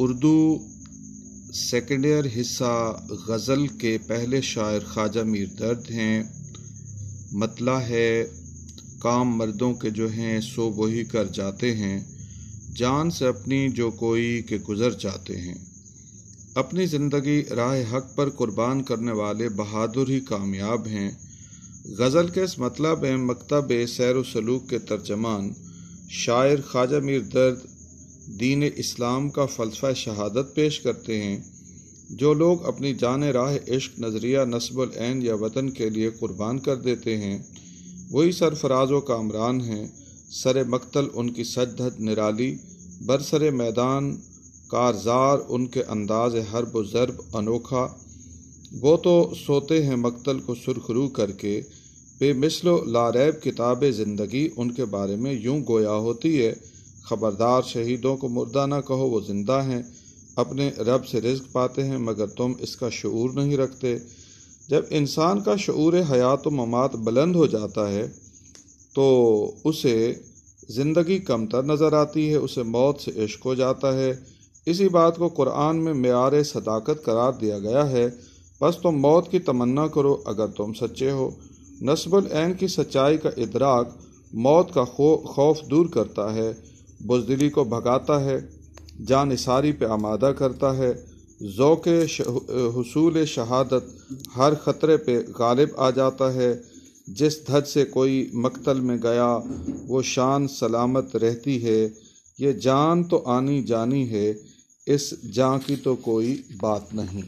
Urdu year हिस्सा गज़ल के पहले शायर ख्वाजा मीर दर्द हैं मतला है काम मर्दों के जो हैं सो वही कर जाते हैं जान से अपनी जो कोई के गुज़र जाते हैं अपनी ज़िंदगी राह हक पर कुर्बान करने वाले बहादुर ही कामयाब हैं गज़ल के इस मतलब मकतब सैर सलूक के तर्जमान शायर ख्वाजा मीर दर्द दीन इस्लाम का फ़लसफ़ा शहादत पेश करते हैं जो लोग अपनी जान राह इश्क नज़रिया नस्बल या वतन के लिए कुर्बान कर देते हैं वही सरफराज व कामरान हैं सर मकतल उनकी सजहद निराली बरसर मैदान कारजार उनके अंदाज हरब ज़रब अनोखा वो तो सोते हैं मकतल को सुरखरू करके बेमिसलो लारैब किताब ज़िंदगी उनके बारे में यूं गोया होती है खबरदार शहीदों को मुर्दा ना कहो वो ज़िंदा हैं अपने रब से रिज्क पाते हैं मगर तुम इसका शूर नहीं रखते जब इंसान का शूर हयात व ममात बुलंद हो जाता है तो उसे ज़िंदगी कमतर नज़र आती है उसे मौत से इश्क हो जाता है इसी बात को कुरान में मैार सदाकत करार दिया गया है बस तुम मौत की तमन्ना करो अगर तुम सच्चे हो नस्बल ऐन की सच्चाई का इदराक मौत का खौफ दूर करता है बुजदिली को भगाता है जान इसारी पे आमादा करता है ज़ौक़ हसूल शहादत हर ख़तरे पे गालिब आ जाता है जिस धज से कोई मकतल में गया वो शान सलामत रहती है ये जान तो आनी जानी है इस जान की तो कोई बात नहीं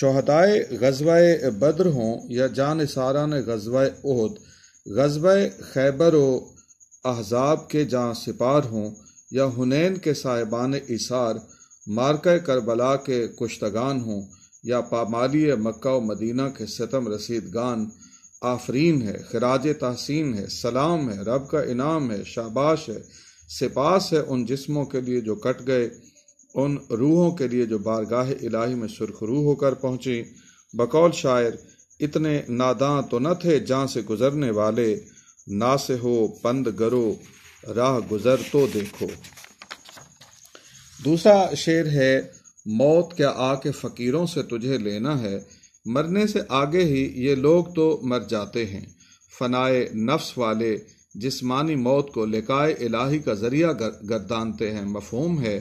शहदाय गजवाए बद्र हों या जान सारा ने गजवाए उहद गजवाए खैबर व अहजाब के जहाँ सिपार हों या हुनैन के साहिबान इसार मार्क करबला के कुश्तगान हों या पामाली मक्का व मदीना के सतम रसीदगान आफरीन है खराज तहसीन है सलाम है रब का इनाम है शाबाश है सिपास है उन जिस्मों के लिए जो कट गए उन रूहों के लिए जो बारगाह इलाही में सुरखरू होकर पहुँची बकौल शायर इतने नादां तो न थे जहाँ से गुजरने वाले ना से हो पंद गरो राह गुजर तो देखो दूसरा शेर है मौत क्या आके फ़कीरों से तुझे लेना है मरने से आगे ही ये लोग तो मर जाते हैं फनाए नफ्स वाले जिस्मानी मौत को लेकाए इलाही का ज़रिया गर्दानते हैं मफहूम है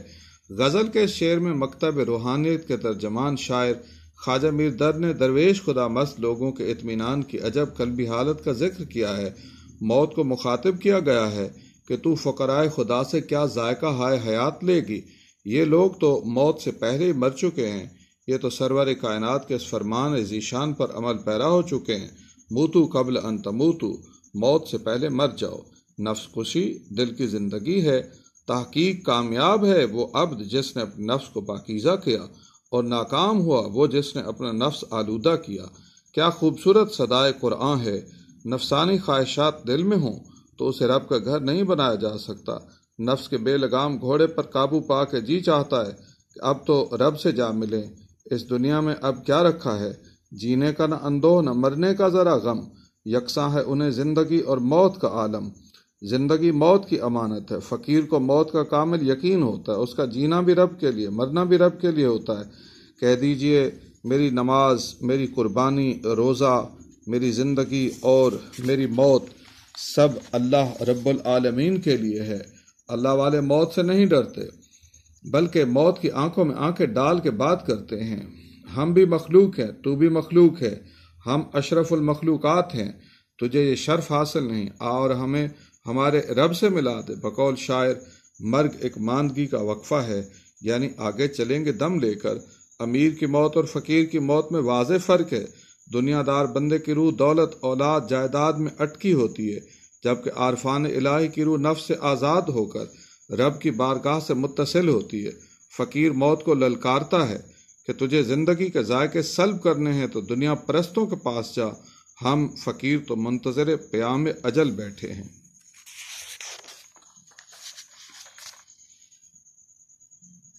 गज़ल के शेर में मकतब रूहानियत के तर्जमान शायर ख्वाजा मीर दर ने दरवेश खुदा मस्त लोगों के इतमान की अजब कलबी हालत का जिक्र किया है मौत को मुखातिब किया गया है कि तू फ़कराए खुदा से क्या जायका हाय हयात लेगी ये लोग तो मौत से पहले ही मर चुके हैं ये तो सरवर कायनात के इस फरमान जीशान पर अमल पैरा हो चुके हैं मूतू कबल अनतमूतू मौत से पहले मर जाओ नफ्स खुशी दिल की ज़िंदगी है तहकीक कामयाब है वो अब्द जिसने अपने नफ्स को पाकिज़ा किया और नाकाम हुआ वो जिसने अपना नफ्स आलूदा किया क्या खूबसूरत सदाए कुरआ है नफसानी ख्वाहिशात दिल में हों तो उसे रब का घर नहीं बनाया जा सकता नफ्स के बेलगाम घोड़े पर काबू पा के जी चाहता है कि अब तो रब से जा मिले इस दुनिया में अब क्या रखा है जीने का न अंदोह न मरने का ज़रा गम यकसा है उन्हें ज़िंदगी और मौत का आलम ज़िंदगी मौत की अमानत है फ़कीर को मौत का कामिल यकीन होता है उसका जीना भी रब के लिए मरना भी रब के लिए होता है कह दीजिए मेरी नमाज मेरी कुर्बानी रोज़ा मेरी ज़िंदगी और मेरी मौत सब अल्लाह रब्बुल आलमीन के लिए है अल्लाह वाले मौत से नहीं डरते बल्कि मौत की आंखों में आंखें डाल के बात करते हैं हम भी मखलूक हैं तू भी मखलूक है हम अशरफुल मखलूक़ात हैं तुझे ये शर्फ हासिल नहीं और हमें हमारे रब से मिला दे बकौल शायर मर्ग एक मानदगी का वक्फा है यानी आगे चलेंगे दम लेकर अमीर की मौत और फ़कीर की मौत में वाज फ़र्क है दुनियादार बंदे की रूह दौलत औलाद जायदाद में अटकी होती है जबकि आरफान इलाही की रूह नफ से आज़ाद होकर रब की बारगाह से मुतसिल होती है फ़कीर मौत को ललकारता है कि तुझे ज़िंदगी के जायके सल्ब करने हैं तो दुनिया परस्तों के पास जा हम फ़कीर तो मंतज़र प्याम अजल बैठे हैं